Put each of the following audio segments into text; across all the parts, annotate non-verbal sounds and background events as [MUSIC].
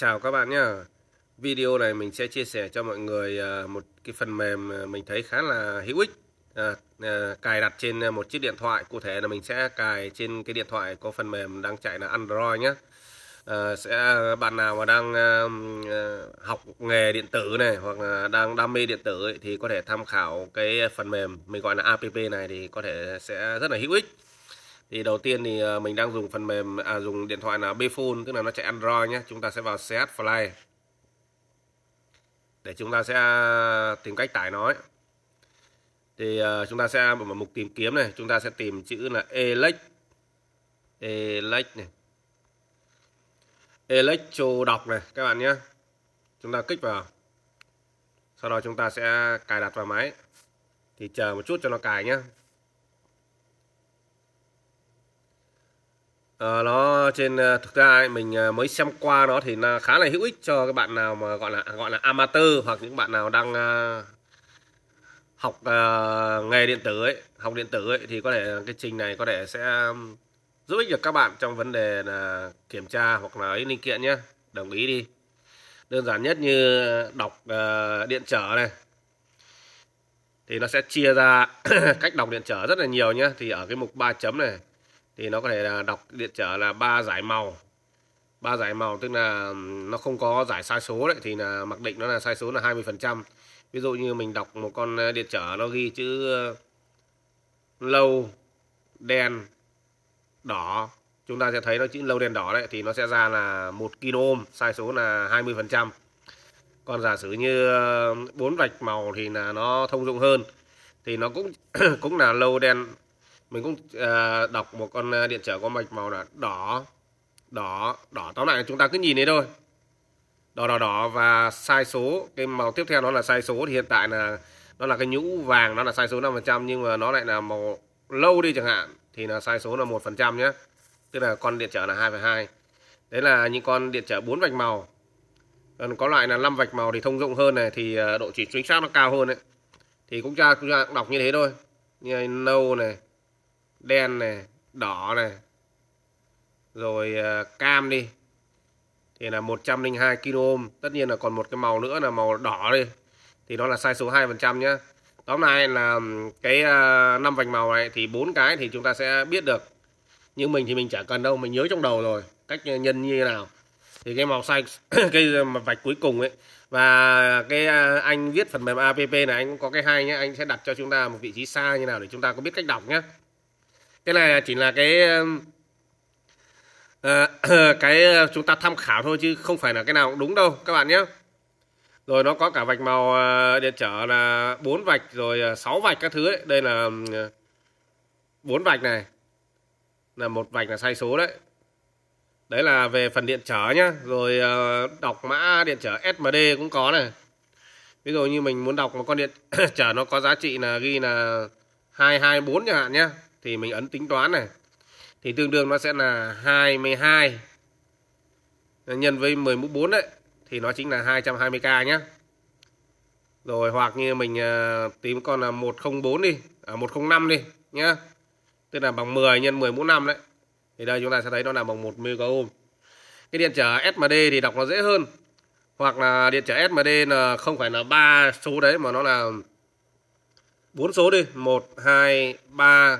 Chào các bạn nhé. Video này mình sẽ chia sẻ cho mọi người à, một cái phần mềm mình thấy khá là hữu ích à, à, cài đặt trên à, một chiếc điện thoại. Cụ thể là mình sẽ cài trên cái điện thoại có phần mềm đang chạy là Android nhé. À, sẽ à, bạn nào mà đang à, học nghề điện tử này hoặc là đang đam mê điện tử ấy, thì có thể tham khảo cái phần mềm mình gọi là app này thì có thể sẽ rất là hữu ích thì đầu tiên thì ờ, mình đang dùng phần mềm à, dùng điện thoại là Bphone tức là nó chạy Android nhé chúng ta sẽ vào CH Fly để chúng ta sẽ à, tìm cách tải nó ấy. thì uh, chúng ta sẽ vào mục tìm kiếm này chúng ta sẽ tìm chữ là elect elect này electro đọc này các bạn nhé chúng ta kích vào sau đó chúng ta sẽ cài đặt vào máy thì chờ một chút cho nó cài nhé à, nó trên ờ, thực ra ấy, mình ờ, mới xem qua nó thì là khá là hữu ích cho các bạn nào mà gọi là gọi là amateur hoặc những bạn nào đang uh, học uh, nghề điện tử ấy học điện tử ấy thì có thể cái trình này có thể sẽ giúp ích được các bạn trong vấn đề là kiểm tra hoặc là ấy linh kiện nhé đồng ý đi đơn giản nhất như đọc uh, điện trở này thì nó sẽ chia ra [CLEARS THROAT] cách đọc điện trở rất là nhiều nhé thì ở cái mục 3 chấm này thì nó có thể là đọc điện trở là ba giải màu ba giải màu tức là nó không có giải sai số đấy thì là mặc định nó là sai số là 20 phần trăm ví dụ như mình đọc một con điện trở nó ghi chữ lâu đen đỏ chúng ta sẽ thấy nó chữ lâu đen đỏ đấy thì nó sẽ ra là một kilo ohm sai số là 20 phần trăm còn giả sử như bốn vạch màu thì là nó thông dụng hơn thì nó cũng [COUGHS] cũng là lâu đen mình cũng uh, đọc một con ờ, điện trở có mạch màu là đỏ đỏ đỏ tóm lại chúng ta cứ nhìn đấy thôi đỏ đỏ đỏ và sai số cái màu tiếp theo nó là sai số thì hiện tại là nó là cái nhũ vàng nó là sai số 5% nhưng mà nó lại là màu lâu đi chẳng hạn thì là sai số là một phần trăm nhé tức là con điện trở là 2,2 đấy là những con điện trở 4 vạch màu còn có loại là 5 vạch màu thì thông dụng hơn này thì ờ, độ chỉ chính xác nó cao hơn đấy thì cũng cho cũng ra đọc như thế thôi như này, nâu này đen này đỏ này rồi ờ, cam đi thì là 102 kilo tất nhiên là còn một cái màu nữa là màu đỏ đi thì đó là sai số 2 phần trăm nhá tóm lại là cái ờ, năm vạch màu này thì bốn cái thì chúng ta sẽ biết được nhưng mình thì mình chả cần đâu mình nhớ trong đầu rồi cách nhân như thế nào thì cái màu sai [COUGHS] cái mà vạch cuối cùng ấy và cái ờ, anh viết phần mềm app này anh cũng có cái hay nhé anh sẽ đặt cho chúng ta một vị trí xa như nào để chúng ta có biết cách đọc nhé cái này chỉ là cái uh, [CLEARS THROAT] cái ờ, chúng ta tham khảo thôi chứ không phải là cái nào cũng đúng đâu các bạn nhé rồi nó có cả vạch màu ờ, điện trở là bốn vạch rồi 6 vạch các thứ ấy. đây là bốn vạch này là một vạch là sai số đấy đấy là về phần điện trở nhá rồi đọc mã điện trở SMD cũng có này ví dụ như mình muốn đọc một con điện [CLEARS THROAT] trở nó có giá trị là ghi là 224 chẳng hạn nhé thì mình ấn tính toán này thì tương đương nó sẽ là 22 nhân với 10 mũ 4 đấy thì nó chính là 220k nhé rồi hoặc như mình ờ, tìm con là 104 đi à 105 đi nhá tức là bằng 10 nhân 10 mũ 5 đấy thì đây chúng ta sẽ thấy nó là bằng 1 mega ohm cái điện trở SMD thì đọc nó dễ hơn hoặc là điện trở SMD là không phải là ba số đấy mà nó là bốn số đi 1 2 3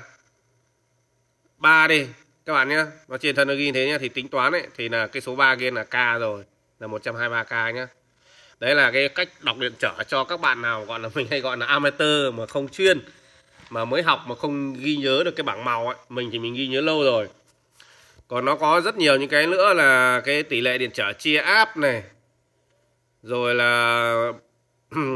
3 đi các bạn nhé nó trên thân nó ghi thế nhá thì tính toán ấy thì là cái số 3 kia là k rồi là 123k nhá đấy là cái cách đọc điện trở cho các bạn nào gọi là mình hay gọi là amateur mà không chuyên mà mới học mà không ghi nhớ được cái bảng màu ấy mình thì mình ghi nhớ lâu rồi còn nó có rất nhiều những cái nữa là cái tỷ lệ điện trở chia áp này rồi là [CLEARS THROAT]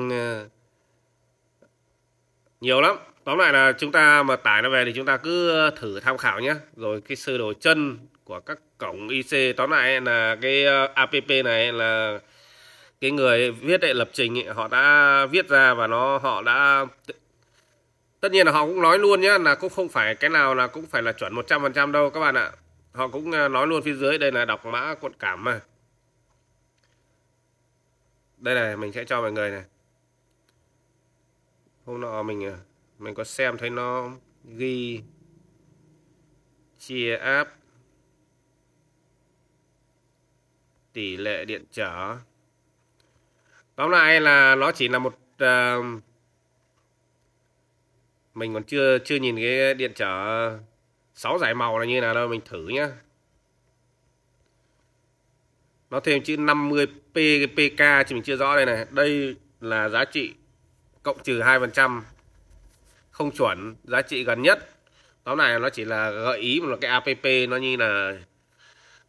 nhiều lắm tóm lại là chúng ta mà tải nó về thì chúng ta cứ ờ, thử tham khảo nhé rồi cái sơ đồ chân của các cổng IC tóm lại là cái ờ, app này là cái người viết đệ lập trình ấy, họ đã viết ra và nó họ đã tất nhiên là họ cũng nói luôn nhé là cũng không phải cái nào là cũng phải là chuẩn 100% đâu các bạn ạ họ cũng ờ, nói luôn phía dưới đây là đọc mã cuộn cảm mà đây này mình sẽ cho mọi người này hôm nọ mình mình có xem thấy nó ghi chia áp tỷ lệ điện trở tóm lại là nó chỉ là một uh, mình còn chưa chưa nhìn cái điện trở 6 giải màu là như nào đâu mình thử nhá nó thêm chữ 50 P, PK chứ mình chưa rõ đây này đây là giá trị cộng trừ 2% không chuẩn giá trị gần nhất tóm lại nó chỉ là gợi ý một cái app nó như là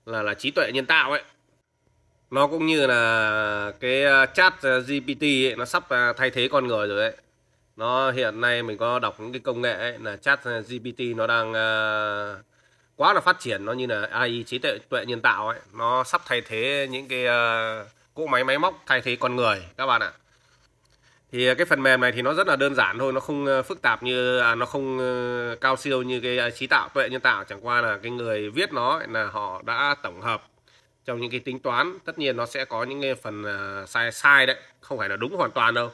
là là trí tuệ nhân tạo ấy nó cũng như là cái ờ, chat ờ, GPT ấy, nó sắp ờ, thay thế con người rồi ấy nó hiện nay mình có đọc những cái công nghệ ấy, là chat GPT nó đang uh, quá là phát triển nó như là AI trí tuệ tuệ nhân tạo ấy nó sắp thay thế những cái uh, cỗ máy máy móc thay thế con người các bạn ạ thì à, cái phần mềm này thì nó rất là đơn giản thôi nó không ờ, phức tạp như à, nó không ờ, cao siêu như cái à, trí tạo tuệ nhân tạo chẳng qua là cái người viết nó là họ đã tổng hợp trong những cái tính toán tất nhiên nó sẽ có những cái phần à, sai sai đấy không phải là đúng hoàn toàn đâu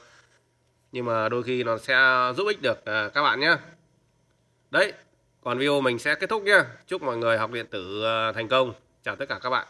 nhưng mà đôi khi nó sẽ giúp ích được các bạn nhé đấy còn video mình sẽ kết thúc nhé chúc mọi người học điện tử thành công chào tất cả các bạn